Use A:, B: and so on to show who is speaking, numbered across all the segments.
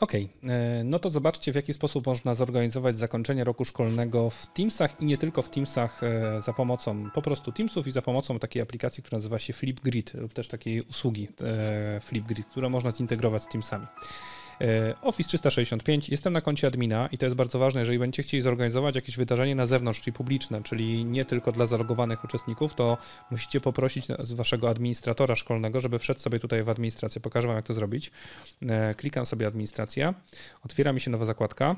A: Okej, okay. E, no to zobaczcie, w jaki sposób można zorganizować zakończenie roku szkolnego w Teamsach i nie tylko w Teamsach e, za pomocą po prostu Teamsów i za pomocą takiej aplikacji, która nazywa się Flipgrid lub też takiej usługi e, Flipgrid, którą można zintegrować z Teamsami. E, Office 365, jestem na koncie admina i to jest bardzo ważne, jeżeli będziecie chcieli zorganizować jakieś wydarzenie na zewnątrz, czyli publiczne, czyli nie tylko dla zalogowanych uczestników, to musicie poprosić z waszego administratora szkolnego, żeby wszedł sobie tutaj w administrację. Pokażę wam, jak to zrobić. E, klikam sobie administracja, otwiera mi się nowa zakładka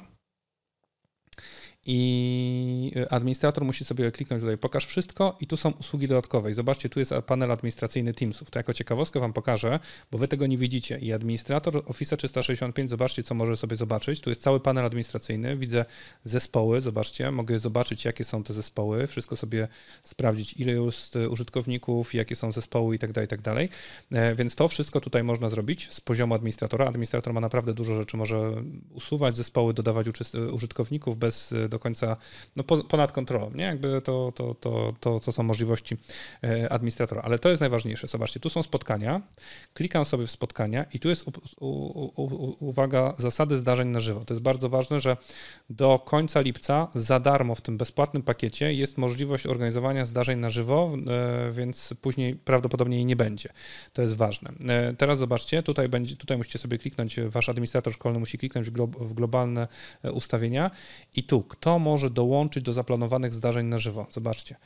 A: i y, administrator musi sobie kliknąć tutaj pokaż wszystko i tu są usługi dodatkowe. I zobaczcie, tu jest panel administracyjny Teamsów. To jako ciekawostkę Wam pokażę, bo Wy tego nie widzicie. I administrator Office 365, zobaczcie, co może sobie zobaczyć. Tu jest cały panel administracyjny, widzę zespoły, zobaczcie, mogę zobaczyć, jakie są te zespoły, wszystko sobie sprawdzić, ile jest y, użytkowników, jakie są zespoły i tak dalej, tak dalej. E, więc to wszystko tutaj można zrobić z poziomu administratora. Administrator ma naprawdę dużo rzeczy, może usuwać zespoły, dodawać użytkowników bez y, do do końca no, ponad kontrolą, nie? Jakby to, to, to, to, to są możliwości e, administratora. Ale to jest najważniejsze. Zobaczcie, tu są spotkania, klikam sobie w spotkania i tu jest u, u, u, uwaga, zasady zdarzeń na żywo. To jest bardzo ważne, że do końca lipca za darmo w tym bezpłatnym pakiecie jest możliwość organizowania zdarzeń na żywo, e, więc później prawdopodobnie jej nie będzie. To jest ważne. E, teraz zobaczcie, tutaj, będzie, tutaj musicie sobie kliknąć, wasz administrator szkolny musi kliknąć w globalne ustawienia i tu kto to może dołączyć do zaplanowanych zdarzeń na żywo. Zobaczcie.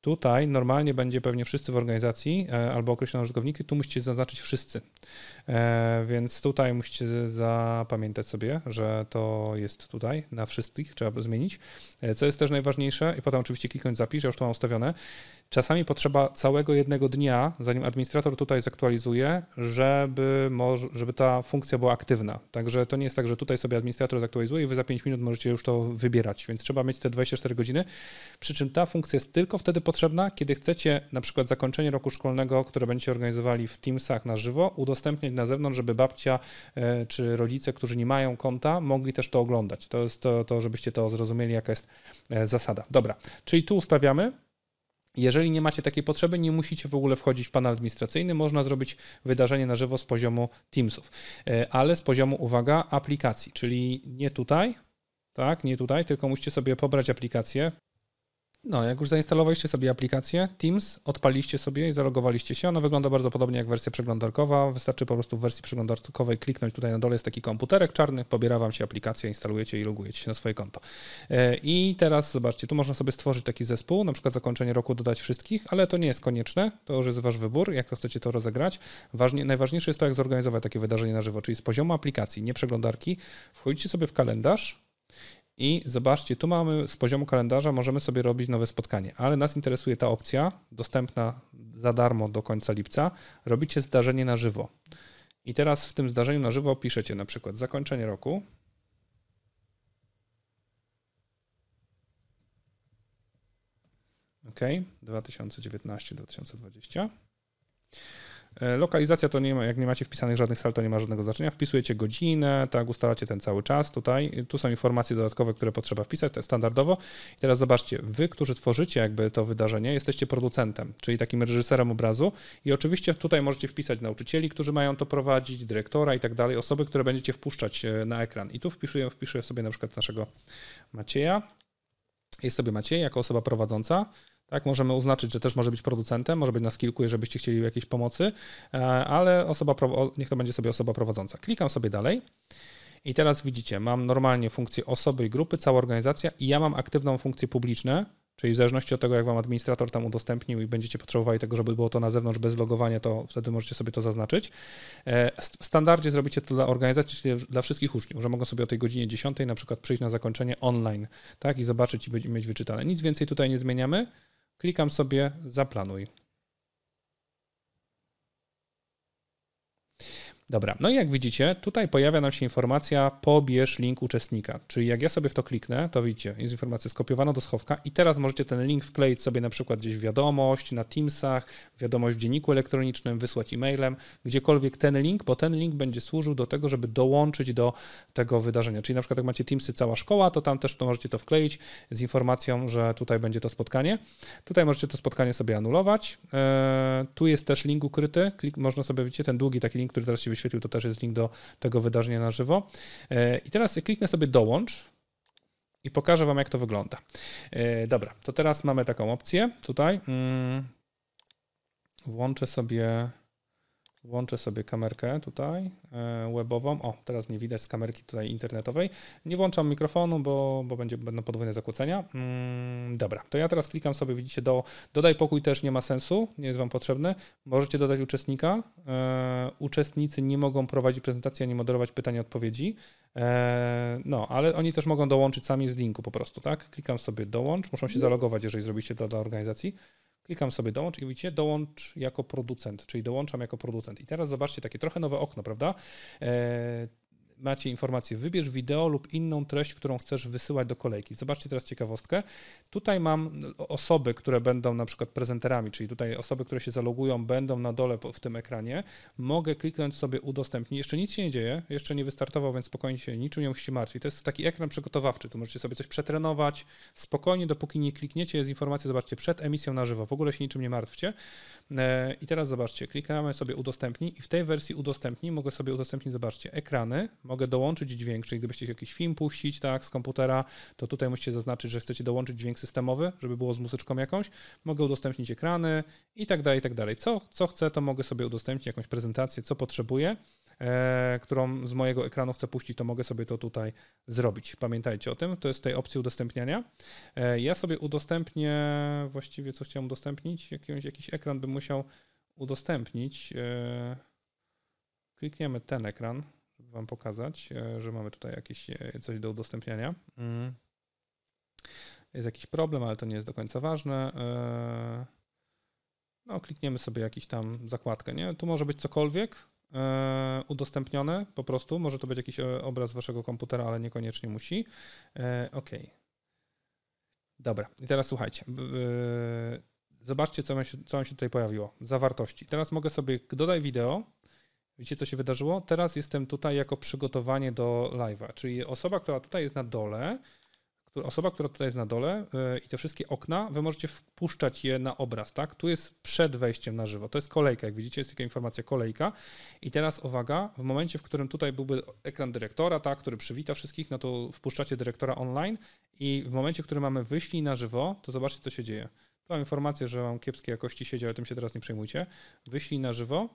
A: Tutaj normalnie będzie pewnie wszyscy w organizacji e, albo określone użytkowniki, tu musicie zaznaczyć wszyscy. E, więc tutaj musicie zapamiętać sobie, że to jest tutaj na wszystkich, trzeba zmienić. E, co jest też najważniejsze, i potem oczywiście kliknąć zapisz, ja już to mam ustawione. Czasami potrzeba całego jednego dnia, zanim administrator tutaj zaktualizuje, żeby, żeby ta funkcja była aktywna. Także to nie jest tak, że tutaj sobie administrator zaktualizuje i wy za 5 minut możecie już to wybierać, więc trzeba mieć te 24 godziny. Przy czym ta funkcja jest tylko wtedy potrzebna, kiedy chcecie na przykład zakończenie roku szkolnego, które będziecie organizowali w Teamsach na żywo, udostępniać na zewnątrz, żeby babcia e, czy rodzice, którzy nie mają konta, mogli też to oglądać. To jest to, to żebyście to zrozumieli, jaka jest E, zasada. Dobra, czyli tu ustawiamy. Jeżeli nie macie takiej potrzeby, nie musicie w ogóle wchodzić w panel administracyjny, można zrobić wydarzenie na żywo z poziomu Teamsów, e, ale z poziomu, uwaga, aplikacji, czyli nie tutaj, tak, nie tutaj, tylko musicie sobie pobrać aplikację, no, jak już zainstalowaliście sobie aplikację Teams, odpaliście sobie i zalogowaliście się, ona wygląda bardzo podobnie jak wersja przeglądarkowa. Wystarczy po prostu w wersji przeglądarkowej kliknąć tutaj na dole, jest taki komputerek czarny, pobiera Wam się aplikację, instalujecie i logujecie się na swoje konto. E, I teraz zobaczcie, tu można sobie stworzyć taki zespół, na przykład zakończenie roku dodać wszystkich, ale to nie jest konieczne, to już jest Wasz wybór, jak to chcecie to rozegrać. Ważnie, najważniejsze jest to, jak zorganizować takie wydarzenie na żywo, czyli z poziomu aplikacji, nie przeglądarki. Wchodzicie sobie w kalendarz, i zobaczcie, tu mamy z poziomu kalendarza, możemy sobie robić nowe spotkanie, ale nas interesuje ta opcja, dostępna za darmo do końca lipca. Robicie zdarzenie na żywo. I teraz w tym zdarzeniu na żywo piszecie na przykład zakończenie roku, OK, 2019-2020. E, lokalizacja to nie ma, jak nie macie wpisanych żadnych sal, to nie ma żadnego znaczenia. Wpisujecie godzinę, tak, ustalacie ten cały czas tutaj. Tu są informacje dodatkowe, które potrzeba wpisać, to standardowo. I teraz zobaczcie, wy, którzy tworzycie jakby to wydarzenie, jesteście producentem, czyli takim reżyserem obrazu i oczywiście tutaj możecie wpisać nauczycieli, którzy mają to prowadzić, dyrektora i tak dalej, osoby, które będziecie wpuszczać e, na ekran. I tu wpisuję, wpiszę sobie na przykład naszego Macieja. Jest sobie Maciej jako osoba prowadząca. Tak, możemy oznaczyć, że też może być producentem, może być na kilku, jeżeli byście chcieli jakiejś pomocy, e, ale osoba, niech to będzie sobie osoba prowadząca. Klikam sobie dalej. I teraz widzicie, mam normalnie funkcję osoby i grupy, cała organizacja i ja mam aktywną funkcję publiczne, czyli w zależności od tego, jak Wam administrator tam udostępnił i będziecie potrzebowali tego, żeby było to na zewnątrz bez logowania, to wtedy możecie sobie to zaznaczyć. E, w standardzie zrobicie to dla organizacji, czyli dla wszystkich uczniów, że mogą sobie o tej godzinie 10 na przykład przyjść na zakończenie online tak i zobaczyć i mieć wyczytane. Nic więcej tutaj nie zmieniamy. Klikam sobie zaplanuj. Dobra, no i jak widzicie, tutaj pojawia nam się informacja pobierz link uczestnika, czyli jak ja sobie w to kliknę, to widzicie, jest informacja skopiowana do schowka i teraz możecie ten link wkleić sobie na przykład gdzieś w wiadomość, na Teamsach, wiadomość w dzienniku elektronicznym, wysłać e-mailem, gdziekolwiek ten link, bo ten link będzie służył do tego, żeby dołączyć do tego wydarzenia. Czyli na przykład jak macie Teamsy cała szkoła, to tam też to możecie to wkleić z informacją, że tutaj będzie to spotkanie. Tutaj możecie to spotkanie sobie anulować. E, tu jest też link ukryty, Klik, można sobie, widzicie, ten długi taki link, który teraz się wyświetlił, to też jest link do tego wydarzenia na żywo. E, I teraz kliknę sobie dołącz i pokażę Wam, jak to wygląda. E, dobra, to teraz mamy taką opcję tutaj. Mm, włączę sobie Włączę sobie kamerkę tutaj e, webową. O, teraz mnie widać z kamerki tutaj internetowej. Nie włączam mikrofonu, bo, bo będzie, będą podwójne zakłócenia. Mm, dobra, to ja teraz klikam sobie, widzicie, do dodaj pokój też nie ma sensu, nie jest Wam potrzebny. Możecie dodać uczestnika. E, uczestnicy nie mogą prowadzić prezentacji ani moderować pytań i odpowiedzi. E, no, ale oni też mogą dołączyć sami z linku po prostu, tak? Klikam sobie dołącz, muszą się zalogować, jeżeli zrobicie to dla organizacji. Klikam sobie dołącz i widzicie, dołącz jako producent, czyli dołączam jako producent. I teraz zobaczcie, takie trochę nowe okno, prawda? E, macie informację, wybierz wideo lub inną treść, którą chcesz wysyłać do kolejki. Zobaczcie teraz ciekawostkę. Tutaj mam osoby, które będą na przykład prezenterami, czyli tutaj osoby, które się zalogują, będą na dole w tym ekranie. Mogę kliknąć sobie udostępnij. Jeszcze nic się nie dzieje, jeszcze nie wystartował, więc spokojnie się niczym nie musicie martwić. To jest taki ekran przygotowawczy, tu możecie sobie coś przetrenować. Spokojnie, dopóki nie klikniecie, jest informacja, zobaczcie, przed emisją na żywo. W ogóle się niczym nie martwcie. E, I teraz zobaczcie, klikamy sobie udostępnij i w tej wersji udostępnij mogę sobie udostępnić, zobaczcie, ekrany, mogę dołączyć dźwięk, czyli gdybyście jakiś film puścić tak, z komputera, to tutaj musicie zaznaczyć, że chcecie dołączyć dźwięk systemowy, żeby było z muzyczką jakąś. Mogę udostępnić ekrany i tak dalej, i tak dalej. Co, co chcę, to mogę sobie udostępnić jakąś prezentację, co potrzebuję, e, którą z mojego ekranu chcę puścić, to mogę sobie to tutaj zrobić. Pamiętajcie o tym, to jest tej opcji udostępniania. E, ja sobie udostępnię, właściwie co chciałem udostępnić, jakiś, jakiś ekran bym musiał udostępnić. E, klikniemy ten ekran żeby Wam pokazać, e, że mamy tutaj jakieś e, coś do udostępniania. Mm. Jest jakiś problem, ale to nie jest do końca ważne. E, no, klikniemy sobie jakiś tam zakładkę, nie? Tu może być cokolwiek udostępnione po prostu. Może to być jakiś obraz Waszego komputera, ale niekoniecznie musi. OK. Dobra, i teraz słuchajcie. Zobaczcie, co mi się, co mi się tutaj pojawiło. Zawartości. Teraz mogę sobie dodaj wideo Wiecie, co się wydarzyło? Teraz jestem tutaj jako przygotowanie do live'a, czyli osoba, która tutaj jest na dole, osoba, która tutaj jest na dole e, i te wszystkie okna, wy możecie wpuszczać je na obraz, tak? Tu jest przed wejściem na żywo. To jest kolejka, jak widzicie, jest taka informacja kolejka. I teraz uwaga, w momencie, w którym tutaj byłby ekran dyrektora, tak, który przywita wszystkich, no to wpuszczacie dyrektora online i w momencie, w którym mamy wyślij na żywo, to zobaczcie, co się dzieje. Tu mam informację, że mam kiepskiej jakości sieci, ale tym się teraz nie przejmujcie. Wyślij na żywo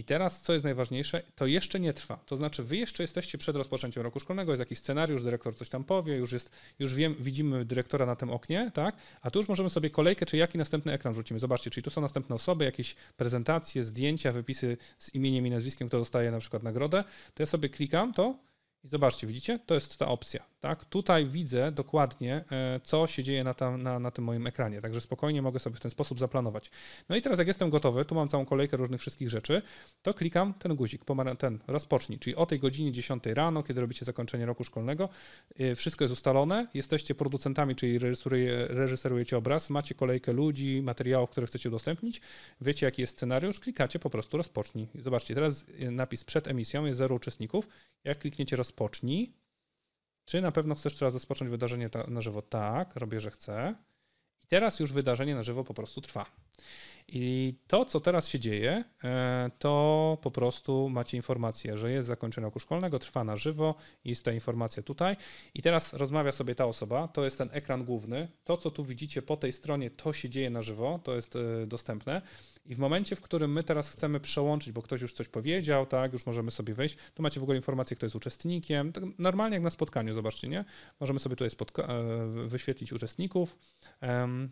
A: i teraz, co jest najważniejsze, to jeszcze nie trwa. To znaczy, wy jeszcze jesteście przed rozpoczęciem roku szkolnego, jest jakiś scenariusz, dyrektor coś tam powie, już jest, już wiem, widzimy dyrektora na tym oknie, tak? A tu już możemy sobie kolejkę, czy jaki następny ekran wrzucimy. Zobaczcie, czyli tu są następne osoby, jakieś prezentacje, zdjęcia, wypisy z imieniem i nazwiskiem, kto dostaje na przykład nagrodę. To ja sobie klikam to i zobaczcie, widzicie? To jest ta opcja. Tak? Tutaj widzę dokładnie, e, co się dzieje na, tam, na, na, tym moim ekranie, także spokojnie mogę sobie w ten sposób zaplanować. No i teraz jak jestem gotowy, tu mam całą kolejkę różnych wszystkich rzeczy, to klikam ten guzik, ten rozpocznij, czyli o tej godzinie 10 rano, kiedy robicie zakończenie roku szkolnego, e, wszystko jest ustalone, jesteście producentami, czyli reżyserujecie obraz, macie kolejkę ludzi, materiałów, które chcecie udostępnić, wiecie jaki jest scenariusz, klikacie po prostu rozpocznij. Zobaczcie, teraz e, napis przed emisją jest zero uczestników, jak klikniecie rozpocznij, rozpocznij. Czy na pewno chcesz teraz rozpocząć wydarzenie na żywo? Tak, robię, że chcę. I teraz już wydarzenie na żywo po prostu trwa. I to, co teraz się dzieje, e, to po prostu macie informację, że jest zakończenie roku szkolnego, trwa na żywo, jest ta informacja tutaj. I teraz rozmawia sobie ta osoba, to jest ten ekran główny. To, co tu widzicie po tej stronie, to się dzieje na żywo, to jest e, dostępne. I w momencie, w którym my teraz chcemy przełączyć, bo ktoś już coś powiedział, tak, już możemy sobie wejść, to macie w ogóle informację, kto jest uczestnikiem. Tak normalnie jak na spotkaniu, zobaczcie, nie? Możemy sobie tutaj e, wyświetlić uczestników. Um,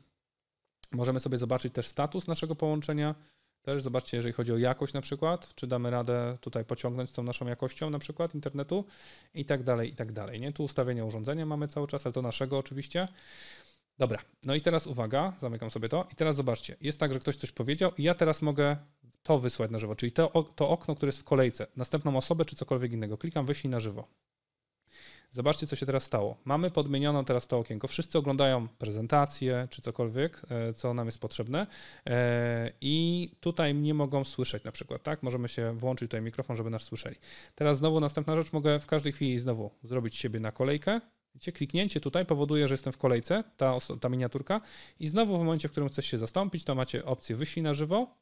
A: możemy sobie zobaczyć też status naszego połączenia. Też zobaczcie, jeżeli chodzi o jakość na przykład, czy damy radę tutaj pociągnąć z tą naszą jakością na przykład internetu i tak dalej, i tak dalej. Nie? Tu ustawienia urządzenia mamy cały czas, ale to naszego oczywiście. Dobra, no i teraz uwaga, zamykam sobie to. I teraz zobaczcie, jest tak, że ktoś coś powiedział i ja teraz mogę to wysłać na żywo, czyli to, to okno, które jest w kolejce, następną osobę czy cokolwiek innego. Klikam wyślij na żywo. Zobaczcie, co się teraz stało. Mamy podmienioną teraz to okienko. Wszyscy oglądają prezentację czy cokolwiek, e, co nam jest potrzebne. E, I tutaj nie mogą słyszeć na przykład, tak? Możemy się włączyć tutaj mikrofon, żeby nas słyszeli. Teraz znowu następna rzecz, mogę w każdej chwili znowu zrobić siebie na kolejkę Widzicie, kliknięcie tutaj powoduje, że jestem w kolejce, ta, ta miniaturka i znowu w momencie, w którym chcesz się zastąpić, to macie opcję wyślij na żywo,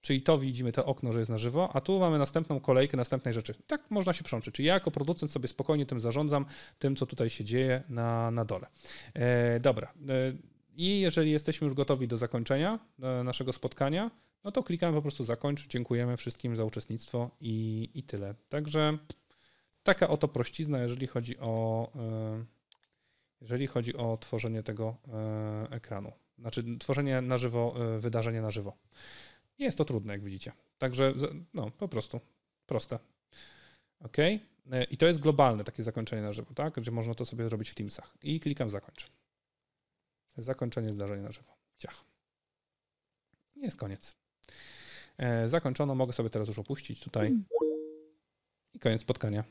A: czyli to widzimy to okno, że jest na żywo, a tu mamy następną kolejkę następnej rzeczy. Tak można się przełączyć. Czyli ja jako producent sobie spokojnie tym zarządzam, tym co tutaj się dzieje na, na dole. E, dobra. E, I jeżeli jesteśmy już gotowi do zakończenia e, naszego spotkania, no to klikamy po prostu zakończ. Dziękujemy wszystkim za uczestnictwo i, i tyle. Także Taka oto prościzna, jeżeli chodzi o, e, jeżeli chodzi o tworzenie tego e, ekranu. Znaczy tworzenie na żywo, e, wydarzenie na żywo. Nie jest to trudne, jak widzicie. Także no, po prostu proste. OK. I to jest globalne takie zakończenie na żywo, tak? Gdzie można to sobie zrobić w Teamsach. I klikam zakończ. Zakończenie zdarzenia na żywo. Ciach. Jest koniec. Zakończono. Mogę sobie teraz już opuścić tutaj. Mm. I koniec spotkania.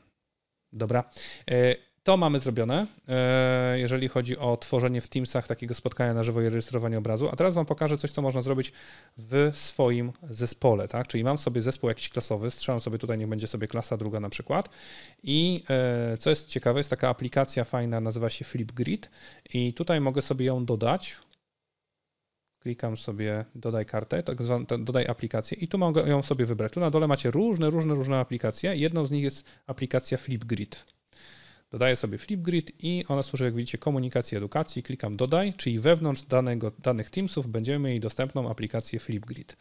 A: Dobra. E, to mamy zrobione, e, jeżeli chodzi o tworzenie w Teamsach takiego spotkania na żywo i rejestrowanie obrazu. A teraz Wam pokażę coś, co można zrobić w swoim zespole. Tak? Czyli mam sobie zespół jakiś klasowy, strzelam sobie tutaj, niech będzie sobie klasa druga na przykład. I e, co jest ciekawe, jest taka aplikacja fajna, nazywa się Flipgrid i tutaj mogę sobie ją dodać. Klikam sobie dodaj kartę, tak zwaną dodaj aplikację i tu mogę ją sobie wybrać. Tu na dole macie różne, różne, różne aplikacje. Jedną z nich jest aplikacja Flipgrid. Dodaję sobie Flipgrid i ona służy, jak widzicie, komunikacji edukacji. Klikam dodaj, czyli wewnątrz danego, danych Teamsów będziemy mieli dostępną aplikację Flipgrid.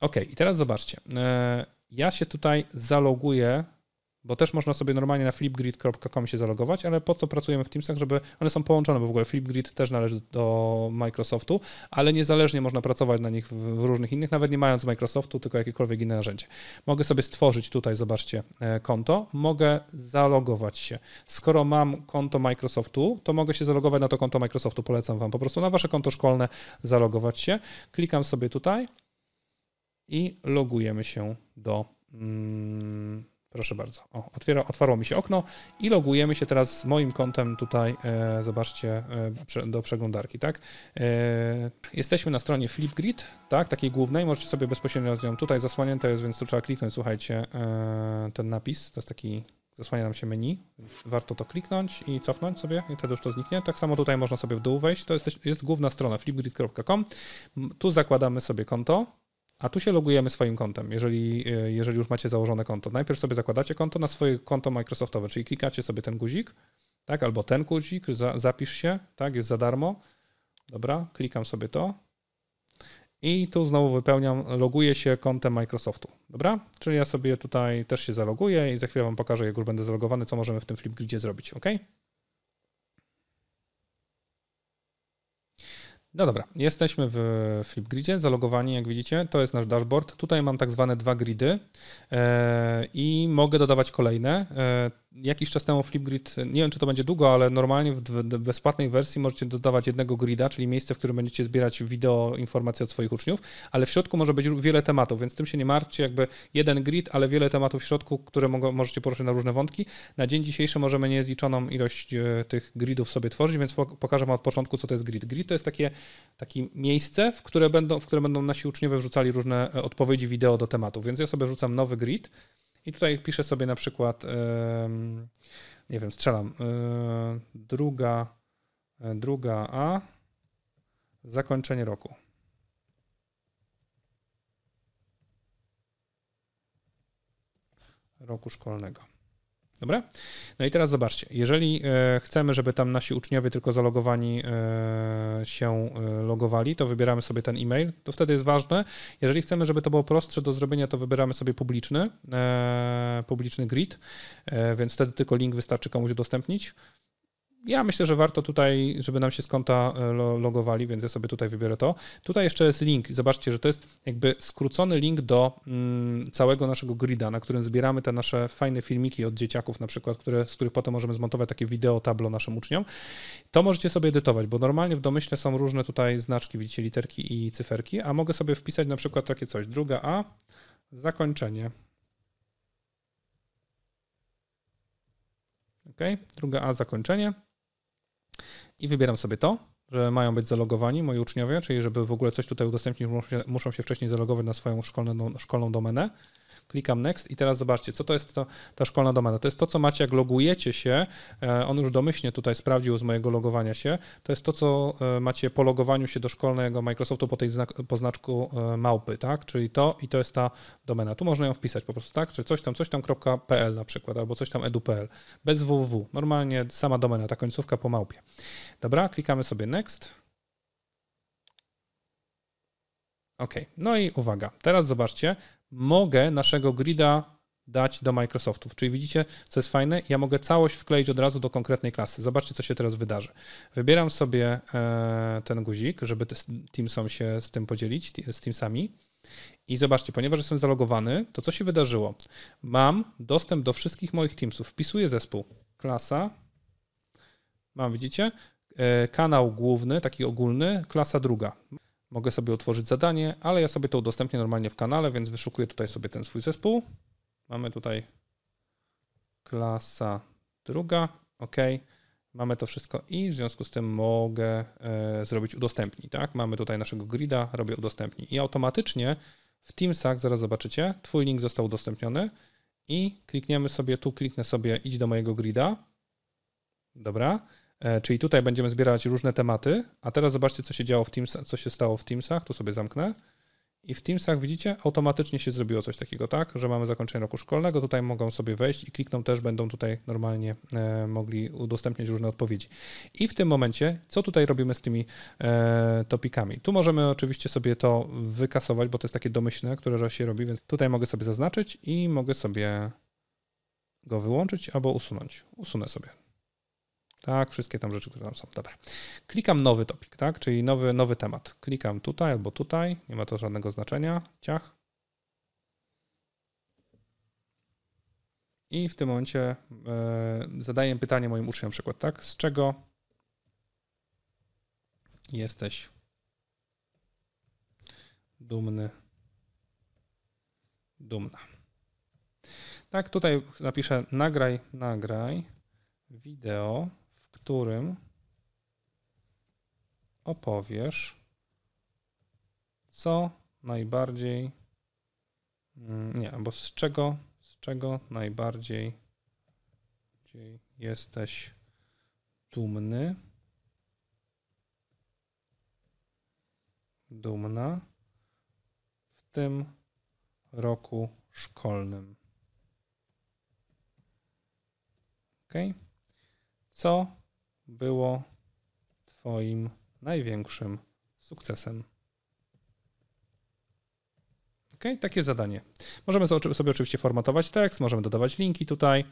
A: Ok, i teraz zobaczcie. E, ja się tutaj zaloguję bo też można sobie normalnie na flipgrid.com się zalogować, ale po co pracujemy w Teamsach, żeby one są połączone, bo w ogóle Flipgrid też należy do Microsoftu, ale niezależnie można pracować na nich w różnych innych, nawet nie mając Microsoftu, tylko jakiekolwiek inne narzędzie. Mogę sobie stworzyć tutaj, zobaczcie, e, konto, mogę zalogować się. Skoro mam konto Microsoftu, to mogę się zalogować na to konto Microsoftu, polecam Wam po prostu na Wasze konto szkolne zalogować się. Klikam sobie tutaj i logujemy się do. Mm, Proszę bardzo. O, otwiera, otwarło mi się okno i logujemy się teraz z moim kontem tutaj, e, zobaczcie, e, do przeglądarki, tak? E, jesteśmy na stronie Flipgrid, tak, takiej głównej, możecie sobie bezpośrednio z nią tutaj zasłonięte jest, więc tu trzeba kliknąć, słuchajcie, e, ten napis, to jest taki zasłania nam się menu. Warto to kliknąć i cofnąć sobie i wtedy już to zniknie. Tak samo tutaj można sobie w dół wejść. To jest, jest główna strona flipgrid.com. Tu zakładamy sobie konto. A tu się logujemy swoim kontem, jeżeli, e, jeżeli już macie założone konto. Najpierw sobie zakładacie konto na swoje konto Microsoftowe, czyli klikacie sobie ten guzik, tak, albo ten guzik, za, zapisz się, tak, jest za darmo. Dobra, klikam sobie to. I tu znowu wypełniam, loguję się kontem Microsoftu. Dobra? Czyli ja sobie tutaj też się zaloguję i za chwilę Wam pokażę, jak już będę zalogowany, co możemy w tym Flipgridzie zrobić. OK? No dobra, jesteśmy w Flipgridzie, zalogowani, jak widzicie, to jest nasz dashboard. Tutaj mam tak zwane dwa gridy e, i mogę dodawać kolejne. E, jakiś czas temu Flipgrid, nie wiem czy to będzie długo, ale normalnie w bezpłatnej wersji możecie dodawać jednego grida, czyli miejsce, w którym będziecie zbierać wideo informacje od swoich uczniów, ale w środku może być wiele tematów, więc tym się nie martwcie, jakby jeden grid, ale wiele tematów w środku, które mogą, możecie poruszyć na różne wątki. Na dzień dzisiejszy możemy niezliczoną ilość e, tych gridów sobie tworzyć, więc pokażę Wam od początku, co to jest grid. Grid to jest takie, takie miejsce, w które, będą, w które będą nasi uczniowie wrzucali różne e, odpowiedzi wideo do tematów, więc ja sobie wrzucam nowy grid, i tutaj piszę sobie na przykład, nie wiem, strzelam, e, druga, e, druga A, zakończenie roku. Roku szkolnego. Dobra? No i teraz zobaczcie, jeżeli e, chcemy, żeby tam nasi uczniowie tylko zalogowani e, się e, logowali, to wybieramy sobie ten e-mail, to wtedy jest ważne. Jeżeli chcemy, żeby to było prostsze do zrobienia, to wybieramy sobie publiczny, publiczny grid, więc wtedy tylko link wystarczy komuś udostępnić ja myślę, że warto tutaj, żeby nam się z konta e, logowali, więc ja sobie tutaj wybiorę to. Tutaj jeszcze jest link. Zobaczcie, że to jest jakby skrócony link do mm, całego naszego grida, na którym zbieramy te nasze fajne filmiki od dzieciaków na przykład, które, z których potem możemy zmontować takie wideo tablo naszym uczniom. To możecie sobie edytować, bo normalnie w domyśle są różne tutaj znaczki, widzicie, literki i cyferki, a mogę sobie wpisać na przykład takie coś. Druga A, zakończenie. OK, druga A, zakończenie. I wybieram sobie to, że mają być zalogowani moi uczniowie, czyli żeby w ogóle coś tutaj udostępnić, muszą się, wcześniej zalogować na swoją szkolną, szkolną domenę. Klikam next i teraz zobaczcie, co to jest to, ta szkolna domena. To jest to, co macie, jak logujecie się. E, on już domyślnie tutaj sprawdził z mojego logowania się. To jest to, co e, macie po logowaniu się do szkolnego Microsoftu po tej znak, po znaczku e, małpy, tak? Czyli to i to jest ta domena. Tu można ją wpisać po prostu, tak? Czy coś tam, coś tam.pl na przykład, albo coś tam edu.pl. Bez www. Normalnie sama domena, ta końcówka po małpie. Dobra, klikamy sobie next. OK, no i uwaga, teraz zobaczcie, mogę naszego grida dać do Microsoftów. Czyli widzicie, co jest fajne? Ja mogę całość wkleić od razu do konkretnej klasy. Zobaczcie, co się teraz wydarzy. Wybieram sobie e, ten guzik, żeby Teamsom się z tym podzielić, z Teamsami. I zobaczcie, ponieważ jestem zalogowany, to co się wydarzyło? Mam dostęp do wszystkich moich Teamsów. Wpisuję zespół, klasa, mam, widzicie, e, kanał główny, taki ogólny, klasa druga. Mogę sobie utworzyć zadanie, ale ja sobie to udostępnię normalnie w kanale, więc wyszukuję tutaj sobie ten swój zespół. Mamy tutaj klasa druga, ok. Mamy to wszystko i w związku z tym mogę e, zrobić udostępnij, tak? Mamy tutaj naszego grida, robię udostępnij i automatycznie w Teamsach, zaraz zobaczycie, twój link został udostępniony i klikniemy sobie, tu kliknę sobie idź do mojego grida, dobra, E, czyli tutaj będziemy zbierać różne tematy, a teraz zobaczcie, co się działo w Teamsach, co się stało w Teamsach, tu sobie zamknę. I w Teamsach widzicie, automatycznie się zrobiło coś takiego, tak, że mamy zakończenie roku szkolnego, tutaj mogą sobie wejść i klikną też, będą tutaj normalnie e, mogli udostępniać różne odpowiedzi. I w tym momencie, co tutaj robimy z tymi e, topikami? Tu możemy oczywiście sobie to wykasować, bo to jest takie domyślne, które się robi, więc tutaj mogę sobie zaznaczyć i mogę sobie go wyłączyć albo usunąć. Usunę sobie. Tak, wszystkie tam rzeczy, które tam są. Dobra. Klikam nowy topik, tak? Czyli nowy, nowy temat. Klikam tutaj albo tutaj. Nie ma to żadnego znaczenia. Ciach. I w tym momencie e, zadaję pytanie moim uczniom, przykład, tak? Z czego jesteś dumny, dumna? Tak, tutaj napiszę nagraj, nagraj wideo którym opowiesz, co najbardziej, mm, nie, albo z czego, z czego najbardziej jesteś dumny, dumna w tym roku szkolnym. Ok? Co było Twoim największym sukcesem? Ok, takie zadanie. Możemy sobie oczywiście formatować tekst, możemy dodawać linki tutaj.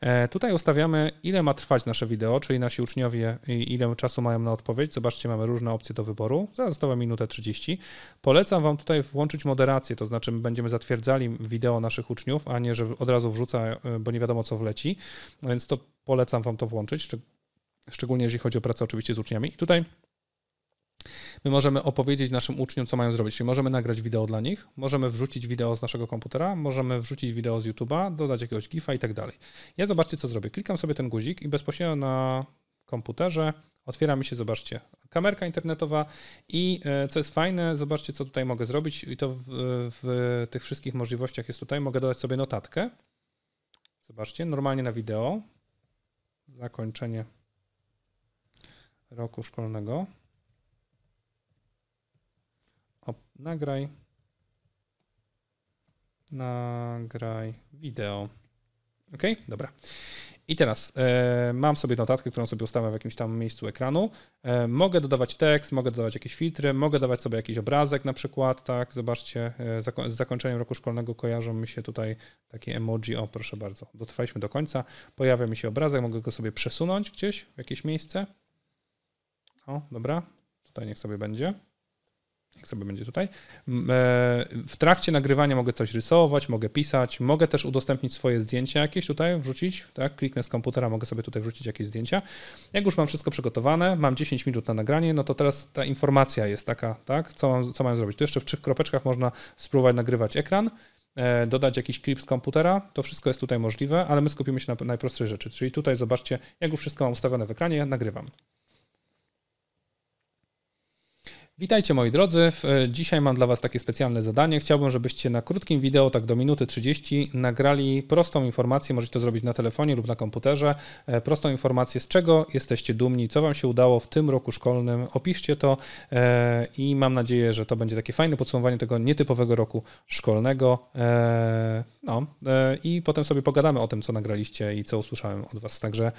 A: E, tutaj ustawiamy, ile ma trwać nasze wideo, czyli nasi uczniowie, ile czasu mają na odpowiedź. Zobaczcie, mamy różne opcje do wyboru. Zaraz została minutę 30. Polecam Wam tutaj włączyć moderację, to znaczy będziemy zatwierdzali wideo naszych uczniów, a nie, że od razu wrzuca, e, bo nie wiadomo co wleci. No Więc to polecam Wam to włączyć, szczególnie jeśli chodzi o pracę oczywiście z uczniami. I tutaj My możemy opowiedzieć naszym uczniom, co mają zrobić. Czyli możemy nagrać wideo dla nich, możemy wrzucić wideo z naszego komputera, możemy wrzucić wideo z YouTube'a, dodać jakiegoś GIF'a i tak dalej. Ja zobaczcie, co zrobię. Klikam sobie ten guzik i bezpośrednio na komputerze otwiera mi się, zobaczcie, kamerka internetowa i e, co jest fajne, zobaczcie, co tutaj mogę zrobić i to w, w tych wszystkich możliwościach jest tutaj. Mogę dodać sobie notatkę. Zobaczcie, normalnie na wideo. Zakończenie roku szkolnego. O, nagraj. Nagraj wideo. OK, dobra. I teraz e, mam sobie notatkę, którą sobie ustawiam w jakimś tam miejscu ekranu. E, mogę dodawać tekst, mogę dodawać jakieś filtry, mogę dawać sobie jakiś obrazek na przykład, tak? Zobaczcie, e, zako z zakończeniem roku szkolnego kojarzą mi się tutaj takie emoji. O, proszę bardzo, dotrwaliśmy do końca. Pojawia mi się obrazek, mogę go sobie przesunąć gdzieś w jakieś miejsce. O, dobra. Tutaj niech sobie będzie. Niech sobie będzie tutaj. E, w trakcie nagrywania mogę coś rysować, mogę pisać, mogę też udostępnić swoje zdjęcia jakieś tutaj, wrzucić, tak? Kliknę z komputera, mogę sobie tutaj wrzucić jakieś zdjęcia. Jak już mam wszystko przygotowane, mam 10 minut na nagranie, no to teraz ta informacja jest taka, tak? Co mam, co mam zrobić? Tu jeszcze w trzech kropeczkach można spróbować nagrywać ekran e, dodać jakiś klip z komputera, to wszystko jest tutaj możliwe, ale my skupimy się na najprostszej rzeczy. Czyli tutaj zobaczcie, jak już wszystko mam ustawione w ekranie, nagrywam. Witajcie moi drodzy. E, dzisiaj mam dla Was takie specjalne zadanie. Chciałbym, żebyście na krótkim wideo, tak do minuty 30, nagrali prostą informację. Możecie to zrobić na telefonie lub na komputerze. E, prostą informację, z czego jesteście dumni, co Wam się udało w tym roku szkolnym. Opiszcie to e, i mam nadzieję, że to będzie takie fajne podsumowanie tego nietypowego roku szkolnego. No i potem sobie pogadamy o tym, co nagraliście i co usłyszałem od Was. Także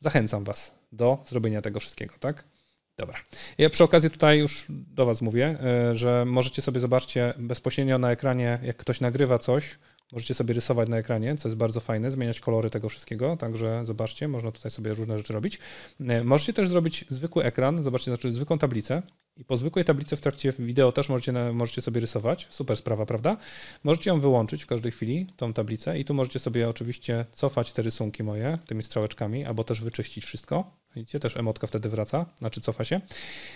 A: zachęcam Was do zrobienia tego wszystkiego, tak? Dobra. Ja przy okazji tutaj już do Was mówię, e, że możecie sobie zobaczcie bezpośrednio na ekranie, jak ktoś nagrywa coś, możecie sobie rysować na ekranie, co jest bardzo fajne, zmieniać kolory tego wszystkiego, także zobaczcie, można tutaj sobie różne rzeczy robić. E, możecie też zrobić zwykły ekran, zobaczcie, znaczy zwykłą tablicę i po zwykłej tablicy w trakcie wideo też możecie, możecie sobie rysować. Super sprawa, prawda? Możecie ją wyłączyć w każdej chwili, tą tablicę i tu możecie sobie oczywiście cofać te rysunki moje tymi strzałeczkami albo też wyczyścić wszystko. Widzicie, też emotka wtedy wraca, znaczy cofa się.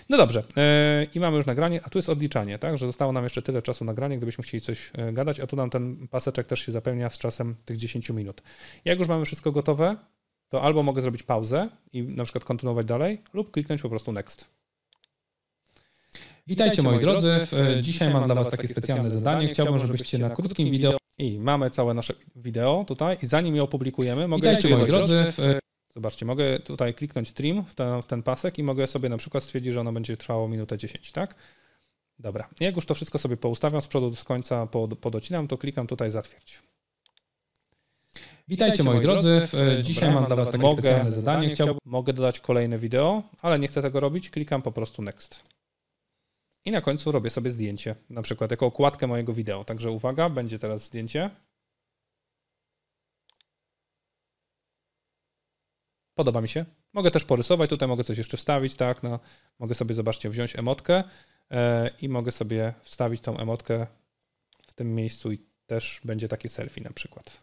A: No dobrze, e, i mamy już nagranie, a tu jest odliczanie, tak, że zostało nam jeszcze tyle czasu nagranie, gdybyśmy chcieli coś e, gadać, a tu nam ten paseczek też się zapełnia z czasem tych 10 minut. Jak już mamy wszystko gotowe, to albo mogę zrobić pauzę i na przykład kontynuować dalej, lub kliknąć po prostu next.
B: Witajcie, moi drodzy, e, dzisiaj, dzisiaj mam dla Was takie specjalne zadanie. Chciałbym, żebyście na krótkim wideo...
A: I mamy całe nasze wideo tutaj i zanim je opublikujemy, mogę... Witajcie moi drodzy, Zobaczcie, mogę tutaj kliknąć trim w ten, w ten, pasek i mogę sobie na przykład stwierdzić, że ono będzie trwało minutę 10, tak? Dobra, jak już to wszystko sobie poustawiam z przodu z końca, pod, podocinam, to klikam tutaj zatwierdź.
B: Witajcie, Witajcie moi drodzy. drodzy. E, e, dzisiaj Dobra, mam dla Was takie mogę, specjalne zadanie. Chciałbym...
A: Mogę dodać kolejne wideo, ale nie chcę tego robić. Klikam po prostu next. I na końcu robię sobie zdjęcie, na przykład jako okładkę mojego wideo. Także uwaga, będzie teraz zdjęcie. Podoba mi się. Mogę też porysować, tutaj mogę coś jeszcze wstawić, tak, no, mogę sobie, zobaczcie, wziąć emotkę e, i mogę sobie wstawić tą emotkę w tym miejscu i też będzie takie selfie na przykład.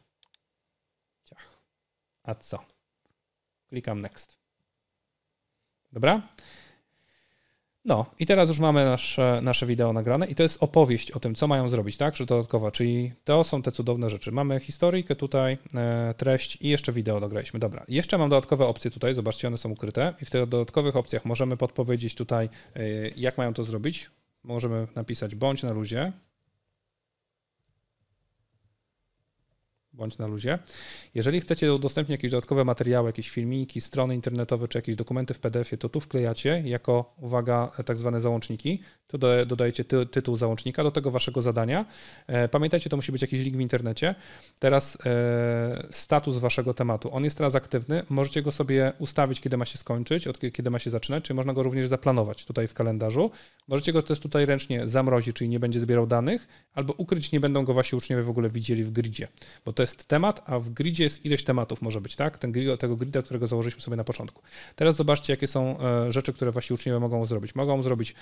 A: Ciach. A co? Klikam next. Dobra? No, i teraz już mamy nasze, nasze wideo nagrane i to jest opowieść o tym, co mają zrobić, tak? Że dodatkowa, czyli to są te cudowne rzeczy. Mamy historyjkę tutaj, e, treść i jeszcze wideo dograliśmy. Dobra, jeszcze mam dodatkowe opcje tutaj, zobaczcie, one są ukryte i w tych dodatkowych opcjach możemy podpowiedzieć tutaj, e, jak mają to zrobić. Możemy napisać bądź na luzie, bądź na luzie. Jeżeli chcecie udostępnić jakieś dodatkowe materiały, jakieś filmiki, strony internetowe czy jakieś dokumenty w PDF-ie, to tu wklejacie jako, uwaga, tak zwane załączniki. Tu dodajecie ty tytuł załącznika do tego waszego zadania. E, pamiętajcie, to musi być jakiś link w internecie. Teraz e, status waszego tematu. On jest teraz aktywny. Możecie go sobie ustawić, kiedy ma się skończyć, od kiedy ma się zaczynać, czy można go również zaplanować tutaj w kalendarzu. Możecie go też tutaj ręcznie zamrozić, czyli nie będzie zbierał danych, albo ukryć, nie będą go wasi uczniowie w ogóle widzieli w gridzie, bo to jest jest temat, a w gridzie jest ileś tematów może być, tak? Ten, tego grida, którego założyliśmy sobie na początku. Teraz zobaczcie, jakie są e, rzeczy, które właśnie uczniowie mogą zrobić. Mogą zrobić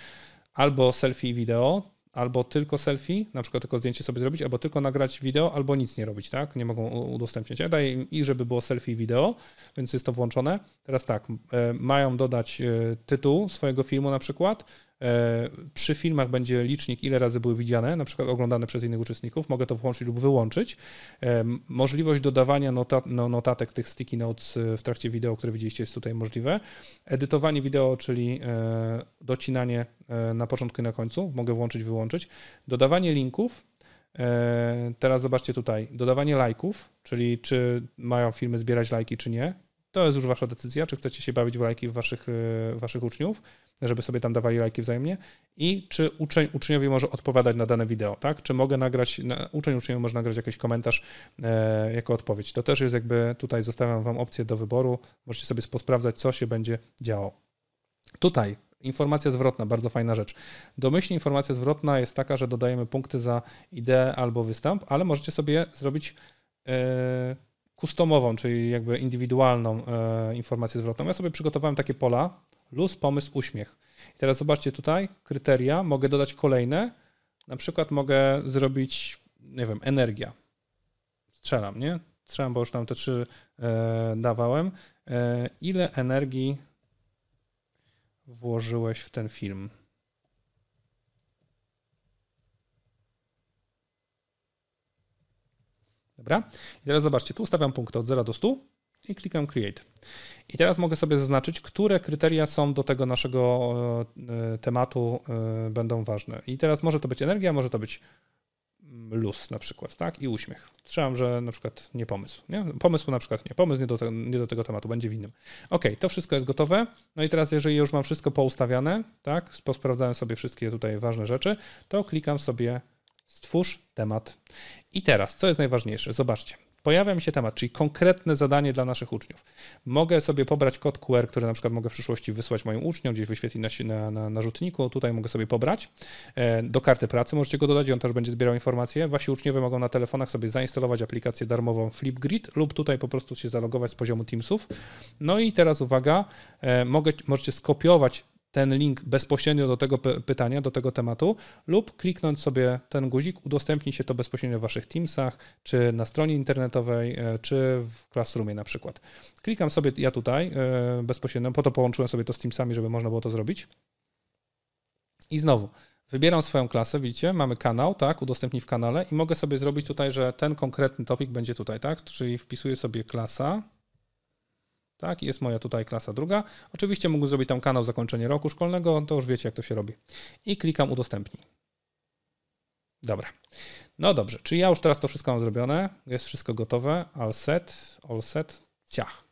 A: albo selfie i wideo, albo tylko selfie, na przykład tylko zdjęcie sobie zrobić, albo tylko nagrać wideo, albo nic nie robić, tak? Nie mogą udostępniać. Ja daję im i żeby było selfie i wideo, więc jest to włączone. Teraz tak, e, mają dodać e, tytuł swojego filmu na przykład, E, przy filmach będzie licznik, ile razy były widziane, na przykład oglądane przez innych uczestników. Mogę to włączyć lub wyłączyć. E, możliwość dodawania no, notatek tych sticky notes e, w trakcie wideo, które widzieliście, jest tutaj możliwe. Edytowanie wideo, czyli docinanie na początku i na końcu. Mogę włączyć, wyłączyć. Dodawanie linków, Teraz zobaczcie tutaj, dodawanie lajków, czyli czy mają filmy zbierać lajki, czy nie. To jest już wasza decyzja, czy chcecie się bawić w lajki waszych, e, waszych uczniów, żeby sobie tam dawali lajki wzajemnie i czy uczeń uczniowi może odpowiadać na dane wideo, tak? Czy mogę nagrać, na, uczeń uczniowi może nagrać jakiś komentarz e, jako odpowiedź. To też jest jakby, tutaj zostawiam wam opcję do wyboru, możecie sobie posprawdzać, co się będzie działo. Tutaj Informacja zwrotna, bardzo fajna rzecz. Domyślnie informacja zwrotna jest taka, że dodajemy punkty za ideę albo występ, ale możecie sobie zrobić e, kustomową, czyli jakby indywidualną e, informację zwrotną. Ja sobie przygotowałem takie pola, luz, pomysł, uśmiech. I teraz zobaczcie tutaj, kryteria, mogę dodać kolejne, na przykład mogę zrobić, nie wiem, energia. Strzelam, nie? Strzelam, bo już tam te trzy e, dawałem. E, ile energii włożyłeś w ten film? Dobra? I teraz zobaczcie, tu ustawiam punkty od 0 do 100 i klikam Create. I teraz mogę sobie zaznaczyć, które kryteria są do tego naszego e, tematu e, będą ważne. I teraz może to być energia, może to być mm, luz na przykład, tak? I uśmiech. Trzymam, że na przykład nie pomysł. Nie? Pomysł na przykład nie. Pomysł nie do, te, nie do tego tematu, będzie winny. Ok, to wszystko jest gotowe. No i teraz, jeżeli już mam wszystko poustawiane, tak? Posprawdzałem sobie wszystkie tutaj ważne rzeczy, to klikam sobie Stwórz temat. I teraz, co jest najważniejsze? Zobaczcie. Pojawia mi się temat, czyli konkretne zadanie dla naszych uczniów. Mogę sobie pobrać kod QR, który na przykład mogę w przyszłości wysłać moim uczniom, gdzieś wyświetlić na, na, na, na rzutniku. Tutaj mogę sobie pobrać. E, do karty pracy możecie go dodać on też będzie zbierał informacje. Wasi uczniowie mogą na telefonach sobie zainstalować aplikację darmową Flipgrid lub tutaj po prostu się zalogować z poziomu Teamsów. No i teraz uwaga, e, mogę, możecie skopiować ten link bezpośrednio do tego pytania, do tego tematu, lub kliknąć sobie ten guzik, udostępni się to bezpośrednio w waszych Teamsach, czy na stronie internetowej, e, czy w Classroomie na przykład. Klikam sobie ja tutaj e, bezpośrednio, po to połączyłem sobie to z Teamsami, żeby można było to zrobić. I znowu, Wybieram swoją klasę, widzicie, mamy kanał, tak, udostępnij w kanale i mogę sobie zrobić tutaj, że ten konkretny topik będzie tutaj, tak, czyli wpisuję sobie klasa, tak, jest moja tutaj klasa druga. Oczywiście mógłbym zrobić tam kanał zakończenie roku szkolnego, to już wiecie jak to się robi. I klikam udostępnij. Dobra. No dobrze, czy ja już teraz to wszystko mam zrobione? Jest wszystko gotowe. All set, all set, ciach.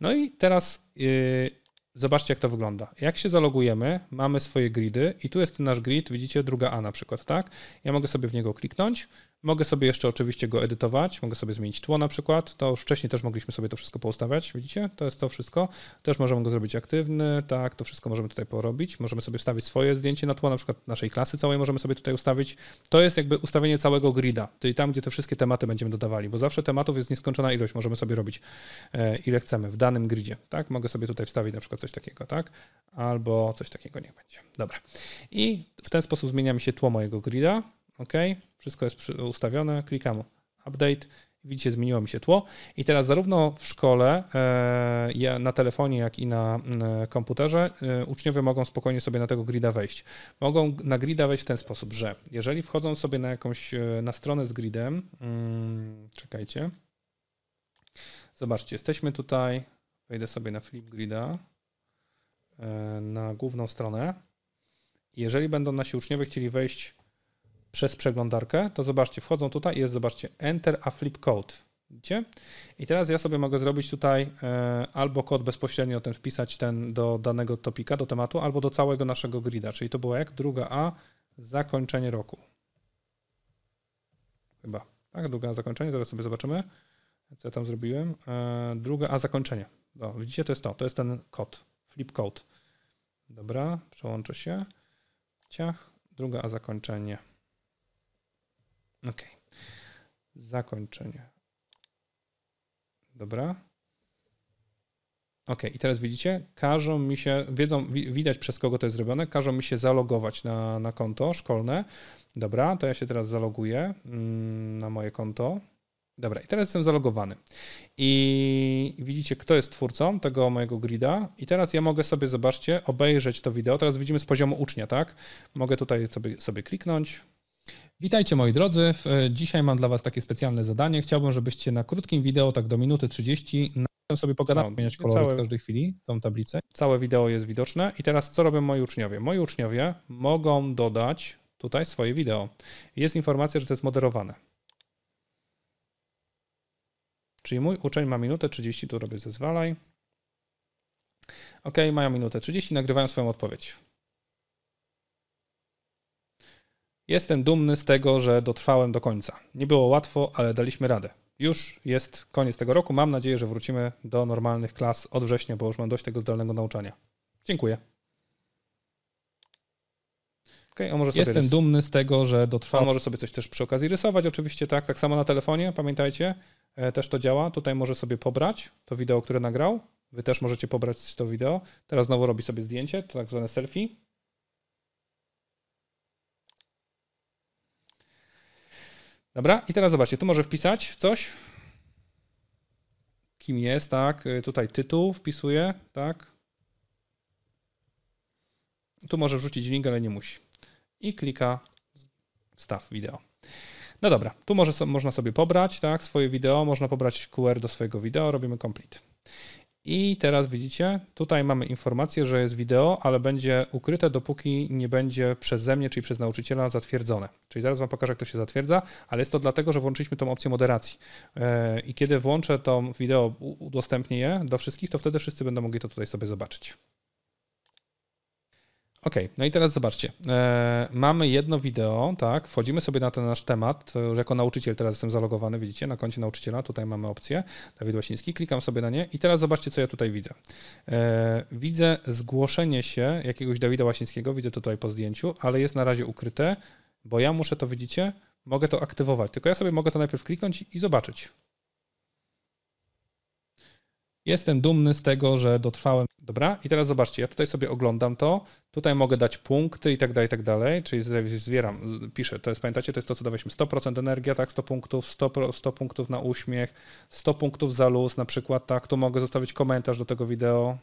A: No i teraz yy, zobaczcie, jak to wygląda. Jak się zalogujemy, mamy swoje gridy i tu jest nasz grid, widzicie, druga A na przykład, tak? Ja mogę sobie w niego kliknąć, Mogę sobie jeszcze oczywiście go edytować, mogę sobie zmienić tło na przykład, to już wcześniej też mogliśmy sobie to wszystko poustawiać, widzicie? To jest to wszystko. Też możemy go zrobić aktywny, tak, to wszystko możemy tutaj porobić. Możemy sobie wstawić swoje zdjęcie na tło, na przykład naszej klasy całej możemy sobie tutaj ustawić. To jest jakby ustawienie całego grida, czyli tam, gdzie te wszystkie tematy będziemy dodawali, bo zawsze tematów jest nieskończona ilość, możemy sobie robić e, ile chcemy w danym gridzie, tak? Mogę sobie tutaj wstawić na przykład coś takiego, tak? Albo coś takiego niech będzie. Dobra. I w ten sposób zmienia mi się tło mojego grida OK, wszystko jest ustawione, klikam update. Widzicie, zmieniło mi się tło. I teraz zarówno w szkole, e, na telefonie, jak i na mm, e, komputerze e, uczniowie mogą spokojnie sobie na tego grida wejść. Mogą na grida wejść w ten sposób, że jeżeli wchodzą sobie na jakąś, na stronę z gridem, mm, czekajcie, zobaczcie, jesteśmy tutaj, wejdę sobie na Flip Grida na główną stronę. Jeżeli będą nasi uczniowie chcieli wejść przez przeglądarkę, to zobaczcie, wchodzą tutaj i jest, zobaczcie, Enter a Flip Code. Widzicie? I teraz ja sobie mogę zrobić tutaj e, albo kod bezpośrednio ten wpisać ten do danego topika, do tematu, albo do całego naszego grida, czyli to było jak druga A, zakończenie roku. Chyba, tak? Druga A, zakończenie, zaraz sobie zobaczymy, co ja tam zrobiłem. E, druga A, zakończenie. No, widzicie, to jest to, to jest ten kod, flip code. Dobra, przełączę się. Ciach, druga A, zakończenie. OK. Zakończenie. Dobra. OK, i teraz widzicie, każą mi się, wiedzą, widać przez kogo to jest zrobione, każą mi się zalogować na, na konto szkolne. Dobra, to ja się teraz zaloguję mm, na moje konto. Dobra, i teraz jestem zalogowany. I widzicie, kto jest twórcą tego mojego grida. I teraz ja mogę sobie, zobaczcie, obejrzeć to wideo. Teraz widzimy z poziomu ucznia, tak? Mogę tutaj sobie, sobie kliknąć. Witajcie moi drodzy. E, dzisiaj mam dla Was takie specjalne zadanie. Chciałbym, żebyście na krótkim wideo, tak do minuty 30, na sobie pogadali. no, zmieniać no, kolory całe, w każdej chwili, tą tablicę. Całe wideo jest widoczne. I teraz co robią moi uczniowie? Moi uczniowie mogą dodać tutaj swoje wideo. Jest informacja, że to jest moderowane. Czyli mój uczeń ma minutę 30, tu robię zezwalaj. Ok, mają minutę 30, nagrywają swoją odpowiedź. Jestem dumny z tego, że dotrwałem do końca. Nie było łatwo, ale daliśmy radę. Już jest koniec tego roku. Mam nadzieję, że wrócimy do normalnych klas od września, bo już mam dość tego zdalnego nauczania. Dziękuję. Okay, Jestem rys. dumny z tego, że dotrwałem. Może sobie coś też przy okazji rysować, oczywiście, tak. Tak samo na telefonie, pamiętajcie, e, też to działa. Tutaj może sobie pobrać to wideo, które nagrał. Wy też możecie pobrać to wideo. Teraz znowu robi sobie zdjęcie, to tak zwane selfie. Dobra, i teraz zobaczcie, tu może wpisać coś. Kim jest, tak? Y, tutaj tytuł wpisuję, tak? Tu może wrzucić link, ale nie musi. I klika staw wideo. No dobra, tu może, można sobie pobrać, tak? Swoje wideo, można pobrać QR do swojego wideo, robimy complete. I teraz widzicie, tutaj mamy informację, że jest wideo, ale będzie ukryte, dopóki nie będzie przeze mnie, czyli przez nauczyciela zatwierdzone. Czyli zaraz Wam pokażę, jak to się zatwierdza, ale jest to dlatego, że włączyliśmy tą opcję moderacji. E, I kiedy włączę to wideo, udostępnię je do wszystkich, to wtedy wszyscy będą mogli to tutaj sobie zobaczyć. OK, no i teraz zobaczcie. E, mamy jedno wideo, tak? Wchodzimy sobie na ten nasz temat. E, jako nauczyciel teraz jestem zalogowany, widzicie, na koncie nauczyciela. Tutaj mamy opcję Dawid Łasiński. Klikam sobie na nie i teraz zobaczcie, co ja tutaj widzę. E, widzę zgłoszenie się jakiegoś Dawida Łasińskiego, widzę to tutaj po zdjęciu, ale jest na razie ukryte, bo ja muszę to, widzicie, mogę to aktywować. Tylko ja sobie mogę to najpierw kliknąć i zobaczyć. Jestem dumny z tego, że dotrwałem. Dobra, i teraz zobaczcie, ja tutaj sobie oglądam to, tutaj mogę dać punkty i tak dalej, i tak dalej, czyli zwieram, piszę, to jest, pamiętacie, to jest to, co dawaliśmy, 100% energia, tak, 100 punktów, 100, 100 punktów na uśmiech, 100 punktów za luz na przykład, tak, tu mogę zostawić komentarz do tego wideo,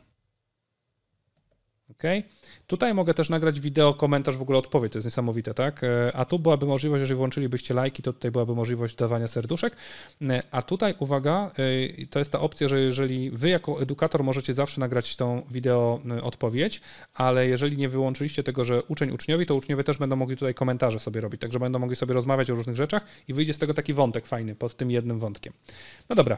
A: Okay? Tutaj mogę też nagrać wideo, komentarz, w ogóle odpowiedź, to jest niesamowite, tak? E, a tu byłaby możliwość, jeżeli włączylibyście lajki, to tutaj byłaby możliwość dawania serduszek. E, a tutaj uwaga, e, to jest ta opcja, że jeżeli wy jako edukator możecie zawsze nagrać tą wideo odpowiedź, ale jeżeli nie wyłączyliście tego, że uczeń uczniowi, to uczniowie też będą mogli tutaj komentarze sobie robić, także będą mogli sobie rozmawiać o różnych rzeczach i wyjdzie z tego taki wątek fajny pod tym jednym wątkiem. No dobra,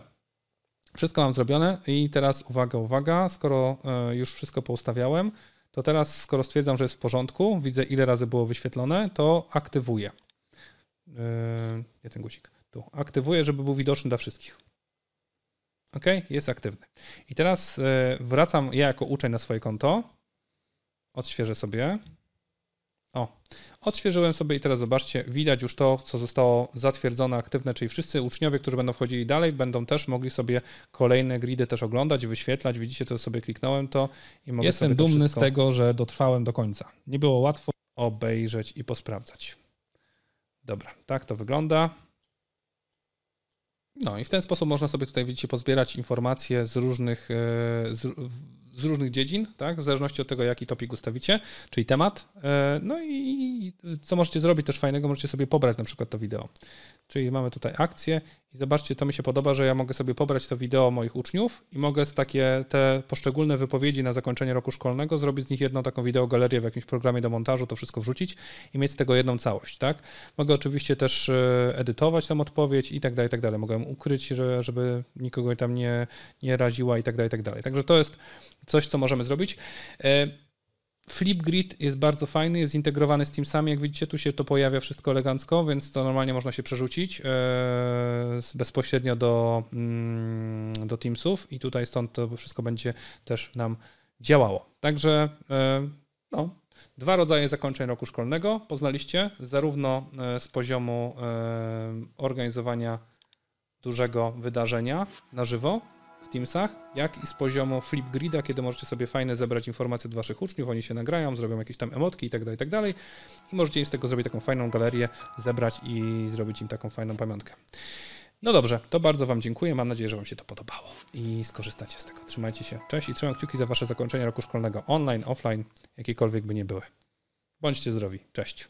A: wszystko mam zrobione i teraz uwaga, uwaga, skoro e, już wszystko poustawiałem, to teraz skoro stwierdzam, że jest w porządku, widzę ile razy było wyświetlone, to aktywuję. Nie e, ten guzik. Tu. Aktywuję, żeby był widoczny dla wszystkich. OK, jest aktywny. I teraz e, wracam ja jako uczeń na swoje konto. Odświeżę sobie. O, odświeżyłem sobie i teraz zobaczcie, widać już to, co zostało zatwierdzone aktywne, czyli wszyscy uczniowie, którzy będą wchodzili dalej, będą też mogli sobie kolejne gridy też oglądać, wyświetlać. Widzicie, to sobie kliknąłem to i mogę Jestem dumny wszystko... z tego, że dotrwałem do końca. Nie było łatwo obejrzeć i posprawdzać. Dobra, tak to wygląda. No i w ten sposób można sobie tutaj, widzicie, pozbierać informacje z różnych, e, z, z różnych dziedzin, tak? w zależności od tego, jaki topik ustawicie, czyli temat. E, no i co możecie zrobić też fajnego, możecie sobie pobrać na przykład to wideo. Czyli mamy tutaj akcję i zobaczcie, to mi się podoba, że ja mogę sobie pobrać to wideo moich uczniów i mogę z takie te poszczególne wypowiedzi na zakończenie roku szkolnego zrobić z nich jedną taką wideogalerię w jakimś programie do montażu, to wszystko wrzucić i mieć z tego jedną całość, tak? Mogę oczywiście też e, edytować tam odpowiedź i tak dalej, i tak dalej. Mogę ją ukryć, żeby nikogo tam nie, nie raziła i tak dalej, i tak dalej. Także to jest coś, co możemy zrobić. E, Flipgrid jest bardzo fajny, jest zintegrowany z Teamsami. Jak widzicie, tu się to pojawia wszystko elegancko, więc to normalnie można się przerzucić e, bezpośrednio do, mm, do Teamsów i tutaj stąd to wszystko będzie też nam działało. Także e, no, dwa rodzaje zakończeń roku szkolnego poznaliście, zarówno z poziomu organizowania dużego wydarzenia na żywo, Teamsach, jak i z poziomu Flipgrida, kiedy możecie sobie fajne zebrać informacje od waszych uczniów, oni się nagrają, zrobią jakieś tam emotki itd., tak itd. Tak i możecie im z tego zrobić taką fajną galerię, zebrać i zrobić im taką fajną pamiątkę. No dobrze, to bardzo Wam dziękuję. Mam nadzieję, że Wam się to podobało i skorzystacie z tego. Trzymajcie się. Cześć i trzymam kciuki za Wasze zakończenie roku szkolnego online, offline, jakiekolwiek by nie były. Bądźcie zdrowi. Cześć.